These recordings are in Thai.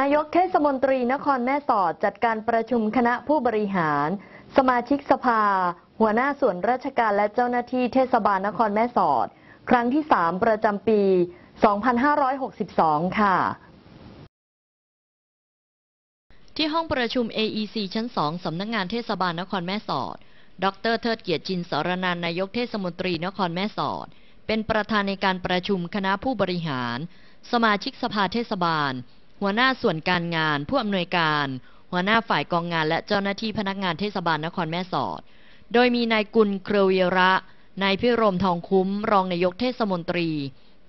นายกเทศมนตรีนครแม่สอด จัดการประชุมคณะผู้บริหาร สมาชิกสภา หัวหน้าส่วนราชการและเจ้าหน้าที่เทศบาลนครแม่สอด ครั้งที่ 3 ประจำปี 2562 ค่ะ ที่ห้องประชุม AEC ชั้น 2 สำนักงงานเทศบาลนครแม่สอด ดร เทิดเกียรติจินสรนันนายกเทศมนตรีนครแม่สอด เป็นประธานในการประชุมคณะผู้บริหาร สมาชิกสภาเทศบาลหัวหน้าส่วนการงาน ผู้อำนวยการ หัวหน้าฝ่ายกองงาน และเจ้าหน้าที่พนักงานเทศบาลนครแม่สอด โดยมีนายกุลเครือวีระ นายพิรมทองคุ้ม รองนายกเทศมนตรี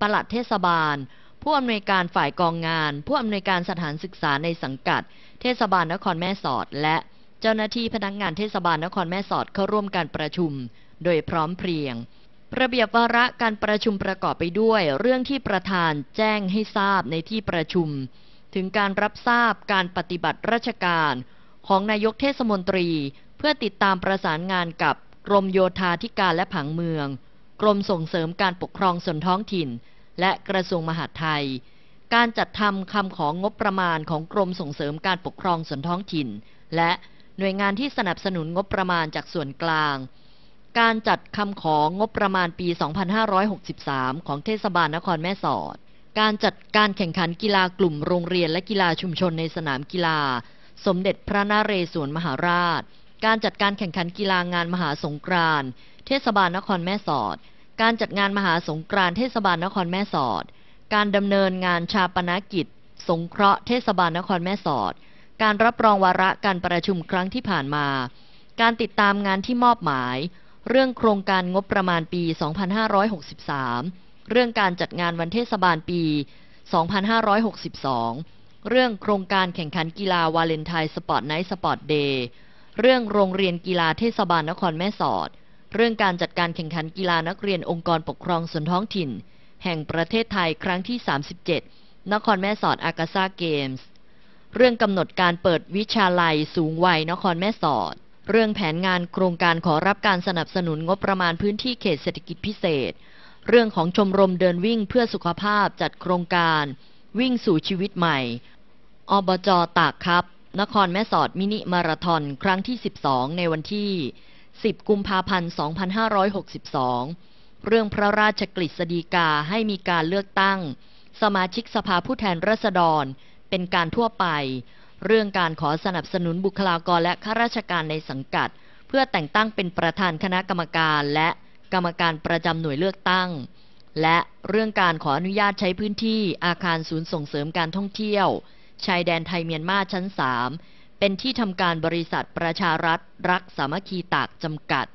ปลัดเทศบาล ผู้อำนวยการฝ่ายกองงาน ผู้อำนวยการสถานศึกษาในสังกัด เทศบาลนครแม่สอด และเจ้าหน้าที่พนักงานเทศบาลนครแม่สอดเข้าร่วมการประชุม โดยพร้อมเพรียง ระเบียบวาระการประชุมประกอบไปด้วย เรื่องที่ประธานแจ้งให้ทราบในที่ประชุมถึงการรับทราบการปฏิบัติราชการของนายกเทศมนตรี เพื่อติดตามประสานงานกับกรมโยธาธิการและผังเมือง กรมส่งเสริมการปกครองส่วนท้องถิ่น และกระทรวงมหาดไทย การจัดทำคำของงบประมาณของกรมส่งเสริมการปกครองส่วนท้องถิ่น และหน่วยงานที่สนับสนุนงบประมาณจากส่วนกลาง การจัดคำของงบประมาณปี 2563 ของเทศบาลนครแม่สอดการจัดการแข่งขันกีฬากลุ่มโรงเรียนและกีฬาชุมชนในสนามกีฬา สมเด็จพระนเรศวรมหาราช การจัดการแข่งขันกีฬางานมหาสงกรานต์เทศบาลนครแม่สอด การจัดงานมหาสงกรานต์เทศบาลนครแม่สอด การดำเนินงานชาปนกิจ สงเคราะห์เทศบาลนครแม่สอด การรับรองวาระการประชุมครั้งที่ผ่านมา การติดตามงานที่มอบหมายเรื่องโครงการงบประมาณปี 2563เรื่องการจัดงานวันเทศบาลปี 2562 เรื่องโครงการแข่งขันกีฬาวาเลนไทน์สปอร์ตไนท์สปอร์ตเดย์ เรื่องโรงเรียนกีฬาเทศบาลนครแม่สอด เรื่องการจัดการแข่งขันกีฬานักเรียนองค์กรปกครองส่วนท้องถิ่น แห่งประเทศไทยครั้งที่ 37 นครแม่สอดอากาซาเกมส์ เรื่องกำหนดการเปิดวิชาลัยสูงวัยนครแม่สอด เรื่องแผนงานโครงการขอรับการสนับสนุนงบประมาณพื้นที่เขตเศรษฐกิจพิเศษเรื่องของชมรมเดินวิ่งเพื่อสุขภาพจัดโครงการวิ่งสู่ชีวิตใหม่ อบจตากครับ นครแม่สอดมินิมาราทอนครั้งที่ 12 ในวันที่ 10กุมภาพันธ์ 2562 เรื่องพระราชกฤษฎีกาให้มีการเลือกตั้ง สมาชิกสภาผู้แทนราษฎร เป็นการทั่วไป เรื่องการขอสนับสนุนบุคลากรและข้าราชการในสังกัด เพื่อแต่งตั้งเป็นประธานคณะกรรมการและกรรมการประจำหน่วยเลือกตั้ง และเรื่องการขออนุญาตใช้พื้นที่อาคารศูนย์ส่งเสริมการท่องเที่ยว ชายแดนไทยเมียนมาชั้น 3 เป็นที่ทำการบริษัทประชารัฐ รักสามัคคีตากจำกัด